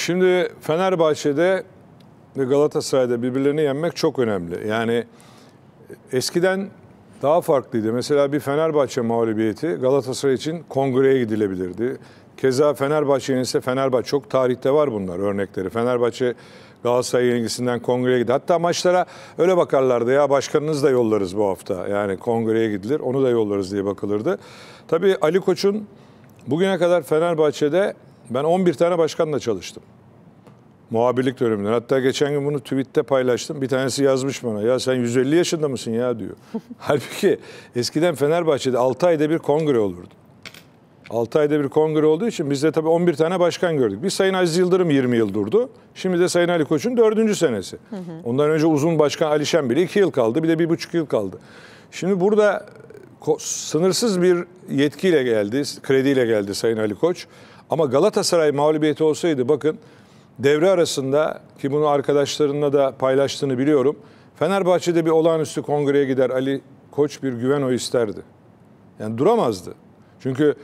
Şimdi Fenerbahçe'de ve Galatasaray'da birbirlerini yenmek çok önemli. Yani eskiden daha farklıydı. Mesela bir Fenerbahçe mağlubiyeti Galatasaray için kongreye gidilebilirdi. Keza Fenerbahçe yenilse Fenerbahçe çok tarihte var bunlar örnekleri. Fenerbahçe Galatasaray yenilgisinden kongreye gidi. Hatta maçlara öyle bakarlardı ya başkanınız da yollarız bu hafta. Yani kongreye gidilir onu da yollarız diye bakılırdı. Tabii Ali Koç'un bugüne kadar Fenerbahçe'de ben 11 tane başkanla çalıştım. Muhabirlik döneminden. Hatta geçen gün bunu tweette paylaştım. Bir tanesi yazmış bana. Ya sen 150 yaşında mısın ya diyor. Halbuki eskiden Fenerbahçe'de 6 ayda bir kongre olurdu. 6 ayda bir kongre olduğu için biz de tabii 11 tane başkan gördük. Bir Sayın Aziz Yıldırım 20 yıl durdu. Şimdi de Sayın Ali Koç'un 4. senesi. Ondan önce uzun başkan Ali Şen bile 2 yıl kaldı. Bir de 1,5 yıl kaldı. Şimdi burada sınırsız bir yetkiyle geldi, krediyle geldi Sayın Ali Koç. Ama Galatasaray mağlubiyeti olsaydı bakın devre arasında ki bunu arkadaşlarınla da paylaştığını biliyorum. Fenerbahçe'de bir olağanüstü kongreye gider Ali Koç bir güven oyu isterdi. Yani duramazdı. Çünkü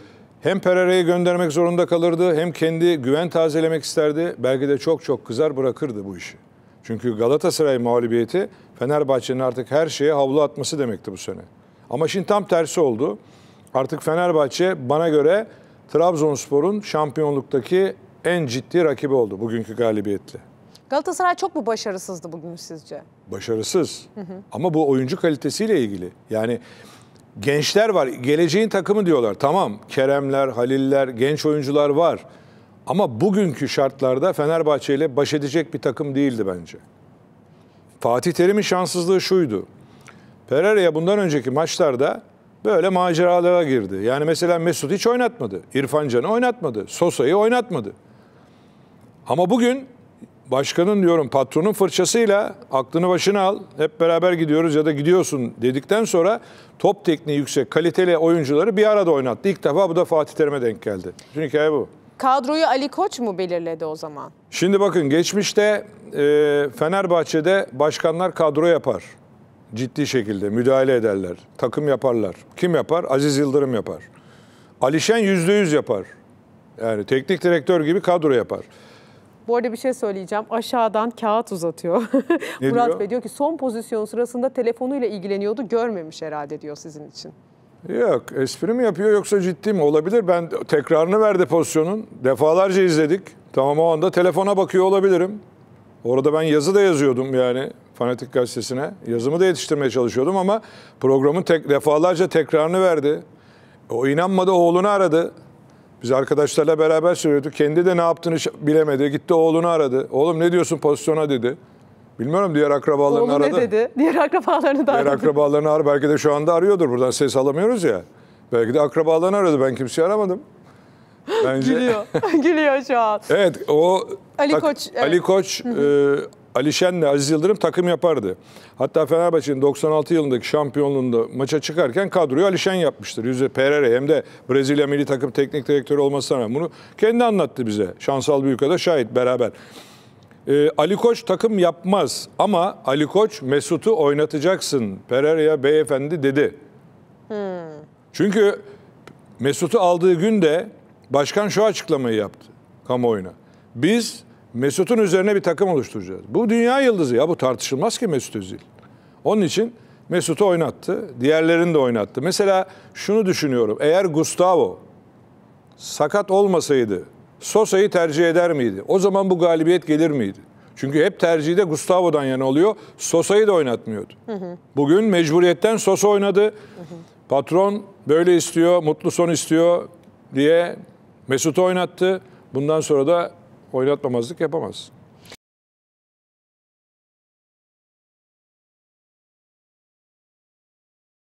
hem Pereira'yı göndermek zorunda kalırdı hem kendi güven tazelemek isterdi. Belki de çok çok kızar bırakırdı bu işi. Çünkü Galatasaray mağlubiyeti Fenerbahçe'nin artık her şeye havlu atması demekti bu sene. Ama şimdi tam tersi oldu. Artık Fenerbahçe bana göre Trabzonspor'un şampiyonluktaki en ciddi rakibi oldu bugünkü galibiyetle. Galatasaray çok mu başarısızdı bugün sizce? Başarısız. Hı hı. Ama bu oyuncu kalitesiyle ilgili. Yani gençler var. Geleceğin takımı diyorlar. Tamam. Keremler, Haliller, genç oyuncular var. Ama bugünkü şartlarda Fenerbahçe ile baş edecek bir takım değildi bence. Fatih Terim'in şanssızlığı şuydu. Pereira'ya bundan önceki maçlarda böyle maceralara girdi. Yani mesela Mesut hiç oynatmadı. İrfan Can'ı oynatmadı. Sosa'yı oynatmadı. Ama bugün başkanın diyorum patronun fırçasıyla aklını başına al. Hep beraber gidiyoruz ya da gidiyorsun dedikten sonra top tekniği yüksek kaliteli oyuncuları bir arada oynattı. İlk defa bu da Fatih Terim'e denk geldi. Bütün hikaye bu. Kadroyu Ali Koç mu belirledi o zaman? Şimdi bakın geçmişte e, Fenerbahçe'de başkanlar kadro yapar ciddi şekilde müdahale ederler. Takım yaparlar. Kim yapar? Aziz Yıldırım yapar. Alişen yüzde yüz yapar. Yani teknik direktör gibi kadro yapar. Bu arada bir şey söyleyeceğim. Aşağıdan kağıt uzatıyor. ne Murat diyor? Bey diyor ki son pozisyon sırasında telefonuyla ilgileniyordu. Görmemiş herhalde diyor sizin için. Yok espri mi yapıyor yoksa ciddi mi? Olabilir. Ben tekrarını verdi pozisyonun. Defalarca izledik. Tamam o anda telefona bakıyor olabilirim. Orada ben yazı da yazıyordum yani. Fanatik Gazetesi'ne. Yazımı da yetiştirmeye çalışıyordum ama programın tek, defalarca tekrarını verdi. O inanmadı oğlunu aradı. Biz arkadaşlarla beraber söylüyorduk. Kendi de ne yaptığını bilemedi. Gitti oğlunu aradı. Oğlum ne diyorsun pozisyona dedi. Bilmiyorum diğer akrabalarını Oğlu aradı. ne dedi? Diğer akrabalarını da diğer aradı. Diğer akrabalarını aradı. Belki de şu anda arıyordur buradan ses alamıyoruz ya. Belki de akrabalarını aradı. Ben kimseyi aramadım. Bence... Gülüyor. Gülüyor şu an. Evet o... Ali Koç. Ali Koç e, Ali Şen'le Aziz Yıldırım takım yapardı. Hatta Fenerbahçe'nin 96 yılındaki şampiyonluğunda maça çıkarken kadroyu Ali Şen yapmıştır. Yüzde Pereira hem de Brezilya milli takım teknik direktörü olmasına rağmen bunu kendi anlattı bize. Şansal Büyükada şahit beraber. Ee, Ali Koç takım yapmaz ama Ali Koç Mesut'u oynatacaksın. Pereira'ya beyefendi dedi. Hmm. Çünkü Mesut'u aldığı gün de başkan şu açıklamayı yaptı kamuoyuna. Biz Mesut'un üzerine bir takım oluşturacağız. Bu dünya yıldızı ya bu tartışılmaz ki Mesut Özil. Onun için Mesut'u oynattı. Diğerlerini de oynattı. Mesela şunu düşünüyorum. Eğer Gustavo sakat olmasaydı Sosa'yı tercih eder miydi? O zaman bu galibiyet gelir miydi? Çünkü hep tercihi de Gustavo'dan yana oluyor. Sosa'yı da oynatmıyordu. Hı hı. Bugün mecburiyetten Sosa oynadı. Hı hı. Patron böyle istiyor, mutlu son istiyor diye Mesut'u oynattı. Bundan sonra da oynatmamazlık yapamaz.